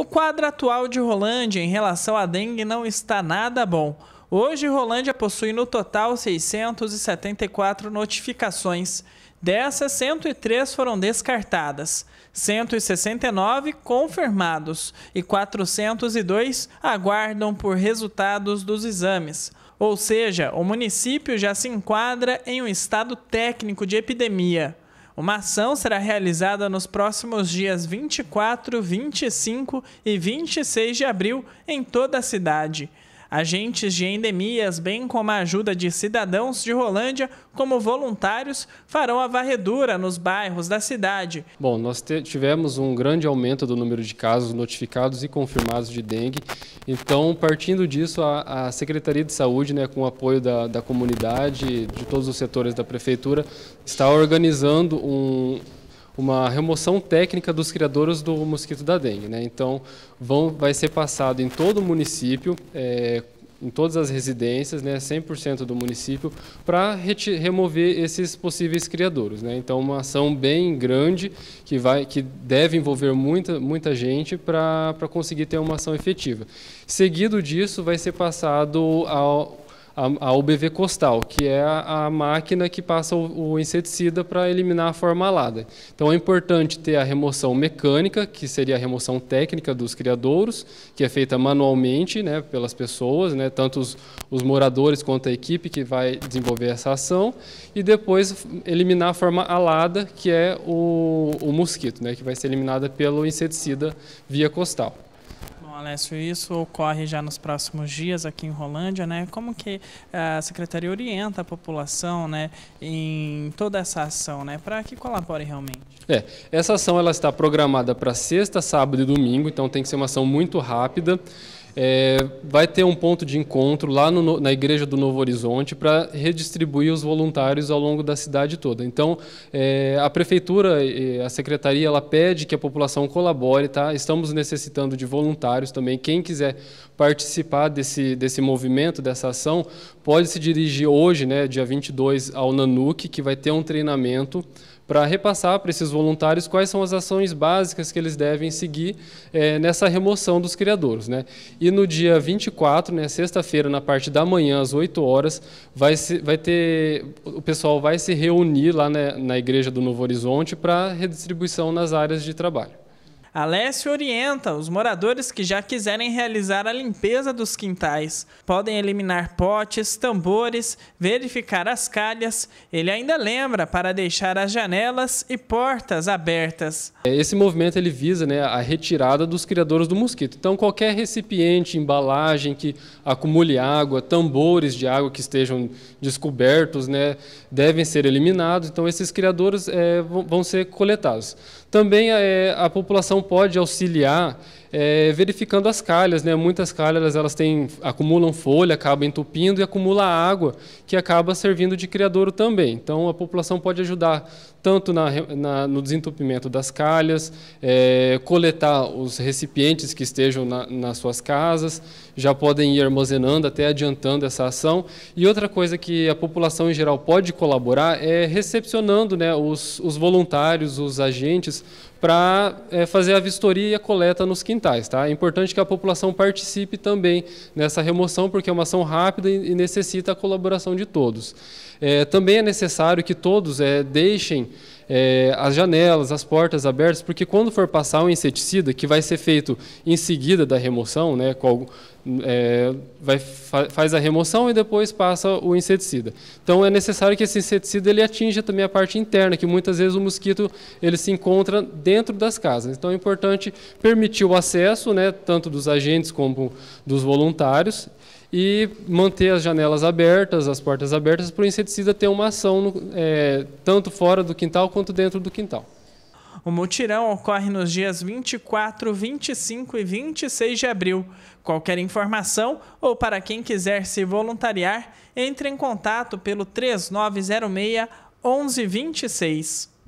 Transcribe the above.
O quadro atual de Rolândia em relação à dengue não está nada bom. Hoje, Rolândia possui no total 674 notificações. Dessas, 103 foram descartadas, 169 confirmados e 402 aguardam por resultados dos exames. Ou seja, o município já se enquadra em um estado técnico de epidemia. Uma ação será realizada nos próximos dias 24, 25 e 26 de abril em toda a cidade. Agentes de endemias, bem como a ajuda de cidadãos de Rolândia como voluntários, farão a varredura nos bairros da cidade. Bom, nós tivemos um grande aumento do número de casos notificados e confirmados de dengue. Então, partindo disso, a, a Secretaria de Saúde, né, com o apoio da, da comunidade, de todos os setores da Prefeitura, está organizando um uma remoção técnica dos criadores do mosquito da dengue. Né? Então, vão, vai ser passado em todo o município, é, em todas as residências, né, 100% do município, para remover esses possíveis criadores. Né? Então, uma ação bem grande que, vai, que deve envolver muita, muita gente para conseguir ter uma ação efetiva. Seguido disso, vai ser passado ao, a, UBV costal, que é a, máquina que passa o, o inseticida para eliminar a forma alada. Então é importante ter a remoção mecânica, que seria a remoção técnica dos criadouros, que é feita manualmente né, pelas pessoas, né, tanto os, os moradores quanto a equipe que vai desenvolver essa ação, e depois eliminar a forma alada, que é o, o mosquito, né, que vai ser eliminada pelo inseticida via costal. Bom, Alessio, isso ocorre já nos próximos dias aqui em Rolândia, né? Como que eh, a Secretaria orienta a população, né, em toda essa ação, né, para que colabore realmente? É, essa ação ela está programada para sexta, sábado e domingo, então tem que ser uma ação muito rápida é, vai ter um ponto de encontro lá no, na Igreja do Novo Horizonte para redistribuir os voluntários ao longo da cidade toda. Então, é, a Prefeitura, a Secretaria, ela pede que a população colabore, tá? Estamos necessitando de voluntários também. Quem quiser participar desse, desse movimento, dessa ação, pode se dirigir hoje, né, dia 22, ao NANUC, que vai ter um treinamento para repassar para esses voluntários quais são as ações básicas que eles devem seguir é, nessa remoção dos criadores, Né? E no dia 24, né, sexta-feira, na parte da manhã, às 8 horas, vai, se, vai ter, o pessoal vai se reunir lá né, na Igreja do Novo Horizonte para redistribuição nas áreas de trabalho. Alessio orienta os moradores que já quiserem realizar a limpeza dos quintais. Podem eliminar potes, tambores, verificar as calhas. Ele ainda lembra para deixar as janelas e portas abertas. É, esse movimento ele visa né, a retirada dos criadores do mosquito. Então qualquer recipiente, embalagem que acumule água, tambores de água que estejam descobertos né, devem ser eliminados. Então esses criadores é, vão ser coletados. Também a, eh, a população pode auxiliar é, verificando as calhas. Né? Muitas calhas elas têm, acumulam folha, acabam entupindo e acumula água, que acaba servindo de criadouro também. Então, a população pode ajudar tanto na, na, no desentupimento das calhas, é, coletar os recipientes que estejam na, nas suas casas, já podem ir armazenando, até adiantando essa ação. E outra coisa que a população em geral pode colaborar é recepcionando né, os, os voluntários, os agentes, para é, eh, fazer a vistoria e a coleta nos quintais. Tá? É importante que a população participe também nessa remoção, porque é uma ação rápida e necessita a colaboração de todos. É, também é necessário que todos é, deixem é, as janelas, as portas abertas, porque quando for passar um inseticida, que vai ser feito em seguida da remoção, né, com, é, vai, faz a remoção e depois passa o inseticida. Então é necessário que esse inseticida ele atinja também a parte interna, que muitas vezes o mosquito ele se encontra dentro das casas. Então é importante permitir o acesso, né, tanto dos agentes como dos voluntários, e manter as janelas abertas, as portas abertas para o inseticida precisa ter uma ação no, é, tanto fora do quintal quanto dentro do quintal. O mutirão ocorre nos dias 24, 25 e 26 de abril. Qualquer informação ou para quem quiser se voluntariar, entre em contato pelo 3906 1126.